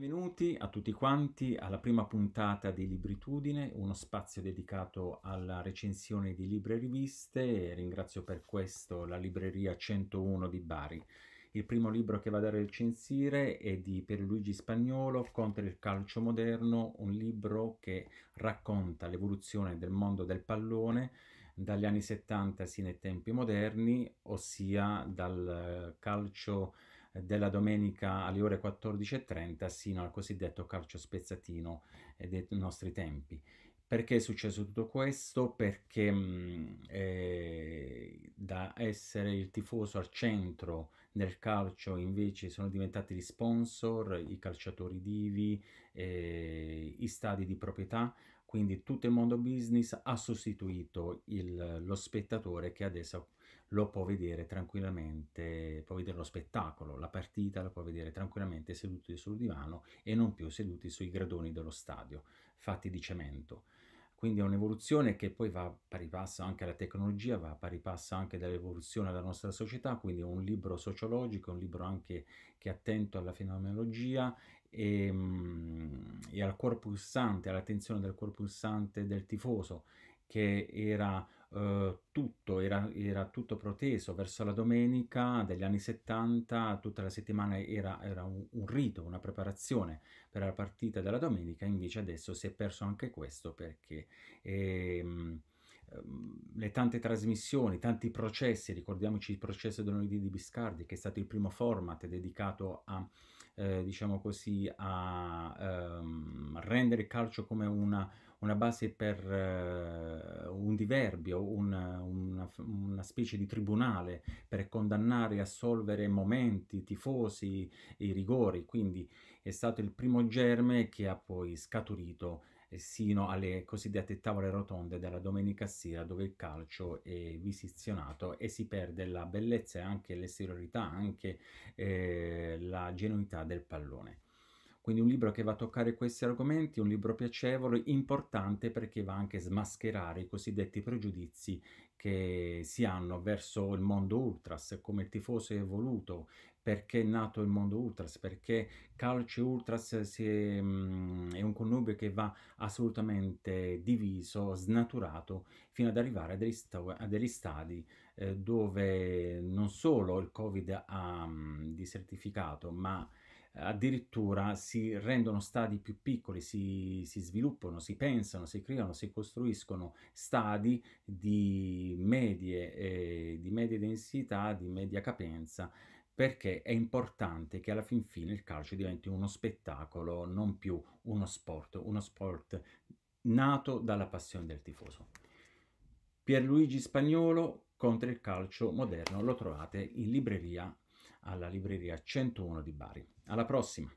Benvenuti a tutti quanti alla prima puntata di Libritudine, uno spazio dedicato alla recensione di libri e riviste. ringrazio per questo la libreria 101 di Bari. Il primo libro che vado a recensire è di Pierluigi Spagnolo, Contro il calcio moderno, un libro che racconta l'evoluzione del mondo del pallone dagli anni 70 sino ai tempi moderni, ossia dal calcio moderno della domenica alle ore 14.30 sino al cosiddetto calcio spezzatino eh, dei nostri tempi. Perché è successo tutto questo? Perché mh, mm, eh, da essere il tifoso al centro del calcio invece sono diventati gli sponsor, i calciatori divi, eh, i stadi di proprietà, quindi tutto il mondo business ha sostituito il, lo spettatore che adesso lo può vedere tranquillamente, può vedere lo spettacolo, la partita lo può vedere tranquillamente seduti sul divano e non più seduti sui gradoni dello stadio fatti di cemento. Quindi è un'evoluzione che poi va pari passo anche alla tecnologia, va pari passo anche dall'evoluzione della nostra società, quindi è un libro sociologico, un libro anche che è attento alla fenomenologia e, ehm, e al cuore pulsante, all'attenzione del cuore pulsante del tifoso, che era eh, tutto, era, era, tutto proteso verso la domenica degli anni 70, tutta la settimana era, era un, un, rito, una preparazione per la partita della domenica, invece adesso si è perso anche questo perché... Ehm, ehm le tante trasmissioni, tanti processi, ricordiamoci il processo dell'unità di Biscardi che è stato il primo format dedicato a, eh, diciamo così, a ehm, rendere il calcio come una, una base per eh, un diverbio, una, una, una, specie di tribunale per condannare e assolvere momenti, tifosi, i rigori. Quindi è stato il primo germe che ha poi scaturito sino alle cosiddette tavole rotonde della domenica sera dove il calcio è visizionato e si perde la bellezza e anche l'esteriorità, anche eh, la genuinità del pallone. Quindi un libro che va a toccare questi argomenti, un libro piacevole, importante perché va anche a smascherare i cosiddetti pregiudizi che si hanno verso il mondo ultras, come il tifoso è evoluto, perché è nato il mondo ultras, perché calcio e ultras è, mm, è, un connubio che va assolutamente diviso, snaturato, fino ad arrivare a degli, sto- a degli stadi eh, dove non solo il Covid ha mh, mm, desertificato, ma addirittura si rendono stadi più piccoli, si, si, sviluppano, si pensano, si creano, si costruiscono stadi di medie, eh, di medie densità, di media capienza, perché è importante che alla fin fine il calcio diventi uno spettacolo, non più uno sport, uno sport nato dalla passione del tifoso. Pierluigi Spagnolo contro il calcio moderno lo trovate in libreria alla libreria 101 di Bari. Alla prossima!